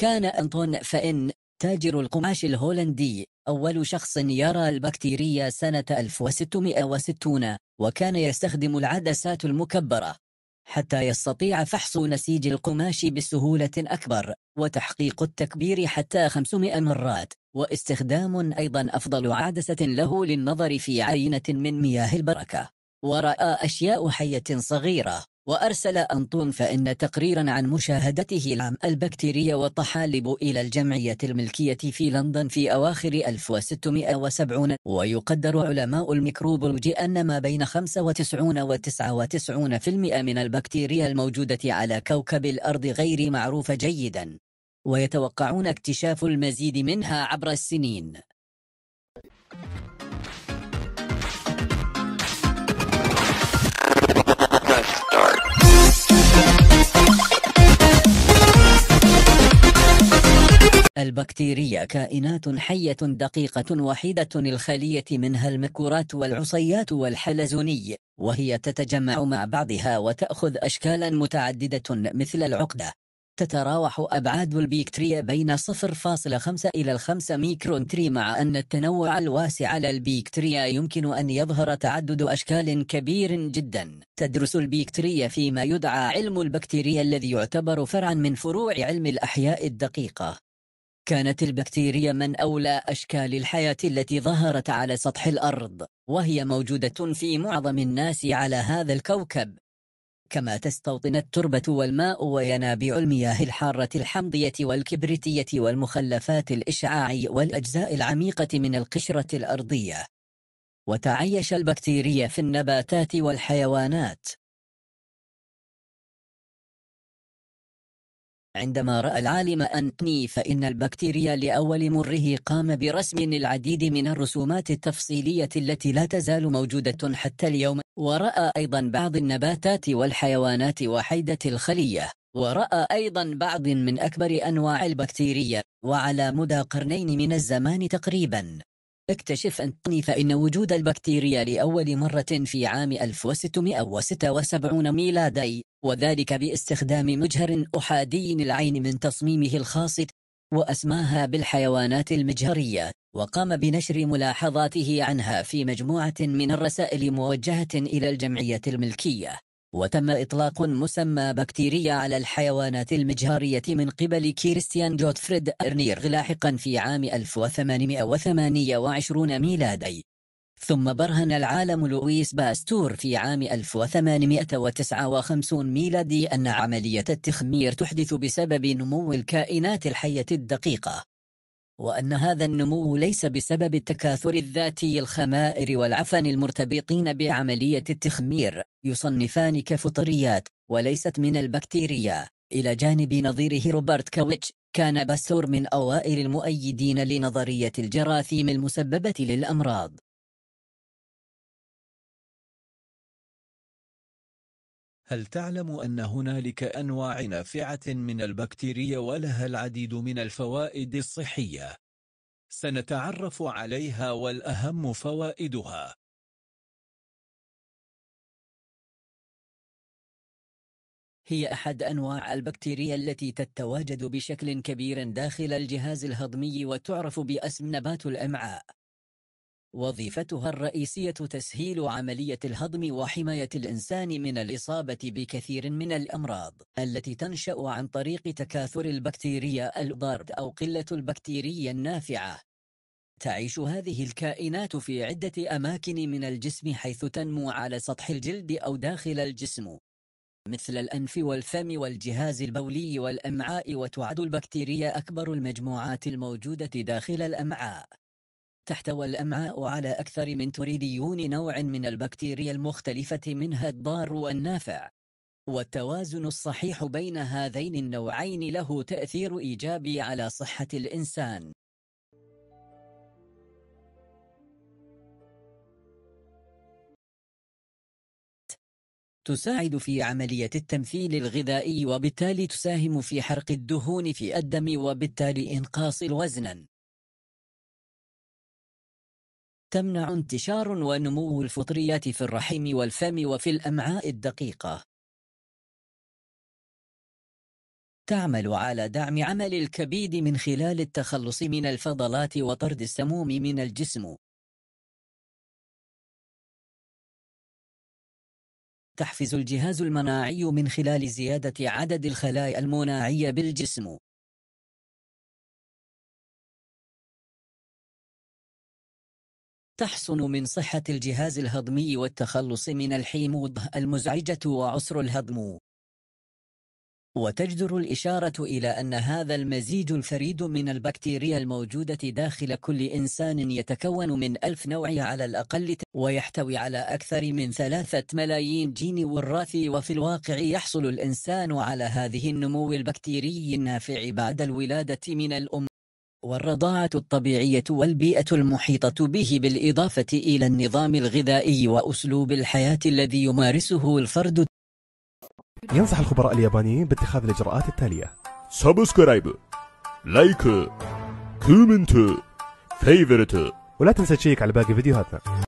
كان أنطون فإن تاجر القماش الهولندي أول شخص يرى البكتيريا سنة 1660 وكان يستخدم العدسات المكبرة حتى يستطيع فحص نسيج القماش بسهولة أكبر وتحقيق التكبير حتى 500 مرات واستخدام أيضا أفضل عدسة له للنظر في عينة من مياه البركة ورأى أشياء حية صغيرة وأرسل أنطون فإن تقريرا عن مشاهدته العام البكتيريا والطحالب إلى الجمعية الملكية في لندن في أواخر 1670 ويقدر علماء الميكروبولوجي أن ما بين 95 و 99% من البكتيريا الموجودة على كوكب الأرض غير معروفة جيدا ويتوقعون اكتشاف المزيد منها عبر السنين البكتيريا كائنات حية دقيقة وحيدة الخلية منها المكورات والعصيات والحلزوني وهي تتجمع مع بعضها وتأخذ أشكالا متعددة مثل العقدة تتراوح أبعاد البكتيريا بين 0.5 إلى 5 ميكرون تري مع أن التنوع الواسع للبكتيريا يمكن أن يظهر تعدد أشكال كبير جدا تدرس البكتيريا فيما يدعى علم البكتيريا الذي يعتبر فرعا من فروع علم الأحياء الدقيقة كانت البكتيريا من أولى أشكال الحياة التي ظهرت على سطح الأرض وهي موجودة في معظم الناس على هذا الكوكب كما تستوطن التربة والماء وينابيع المياه الحارة الحمضية والكبريتية والمخلفات الإشعاعي والأجزاء العميقة من القشرة الأرضية وتعيش البكتيريا في النباتات والحيوانات عندما رأى العالم أنتني فإن البكتيريا لأول مره قام برسم العديد من الرسومات التفصيلية التي لا تزال موجودة حتى اليوم ورأى أيضا بعض النباتات والحيوانات وحيدة الخلية ورأى أيضا بعض من أكبر أنواع البكتيريا وعلى مدى قرنين من الزمان تقريبا اكتشف أنتوني فإن وجود البكتيريا لأول مرة في عام 1676 ميلادي وذلك باستخدام مجهر أحادي العين من تصميمه الخاص وأسماها بالحيوانات المجهرية وقام بنشر ملاحظاته عنها في مجموعة من الرسائل موجهة إلى الجمعية الملكية وتم إطلاق مسمى بكتيريا على الحيوانات المجهرية من قبل كريستيان جوتفريد أرنير لاحقا في عام 1828 ميلادي ثم برهن العالم لويس باستور في عام 1859 ميلادي أن عملية التخمير تحدث بسبب نمو الكائنات الحية الدقيقة وأن هذا النمو ليس بسبب التكاثر الذاتي الخمائر والعفن المرتبطين بعملية التخمير يصنفان كفطريات وليست من البكتيريا إلى جانب نظيره روبرت كويتش كان باسور من أوائل المؤيدين لنظرية الجراثيم المسببة للأمراض هل تعلم أن هنالك أنواع نافعة من البكتيريا ولها العديد من الفوائد الصحية؟ سنتعرف عليها والأهم فوائدها هي أحد أنواع البكتيريا التي تتواجد بشكل كبير داخل الجهاز الهضمي وتعرف باسم نبات الأمعاء وظيفتها الرئيسية تسهيل عملية الهضم وحماية الإنسان من الإصابة بكثير من الأمراض التي تنشأ عن طريق تكاثر البكتيريا الضارد أو قلة البكتيريا النافعة تعيش هذه الكائنات في عدة أماكن من الجسم حيث تنمو على سطح الجلد أو داخل الجسم مثل الأنف والفم والجهاز البولي والأمعاء وتعد البكتيريا أكبر المجموعات الموجودة داخل الأمعاء تحتوي الأمعاء على أكثر من تريليون نوع من البكتيريا المختلفة منها الضار والنافع والتوازن الصحيح بين هذين النوعين له تأثير إيجابي على صحة الإنسان تساعد في عملية التمثيل الغذائي وبالتالي تساهم في حرق الدهون في الدم وبالتالي إنقاص الوزن تمنع انتشار ونمو الفطريات في الرحم والفم وفي الأمعاء الدقيقة. تعمل على دعم عمل الكبد من خلال التخلص من الفضلات وطرد السموم من الجسم. تحفز الجهاز المناعي من خلال زيادة عدد الخلايا المناعية بالجسم. تحصن من صحة الجهاز الهضمي والتخلص من الحيمود المزعجة وعسر الهضم وتجدر الإشارة إلى أن هذا المزيج الفريد من البكتيريا الموجودة داخل كل إنسان يتكون من ألف نوع على الأقل ويحتوي على أكثر من ثلاثة ملايين جين وراثي وفي الواقع يحصل الإنسان على هذه النمو البكتيري النافع بعد الولادة من الأم والرضاعة الطبيعية والبيئة المحيطة به بالإضافة إلى النظام الغذائي وأسلوب الحياة الذي يمارسه الفرد ينصح الخبراء اليابانيين باتخاذ الإجراءات التالية سبسكرايب لايك كومنت فيفرت ولا تنسى تشيك على باقي فيديوهاتنا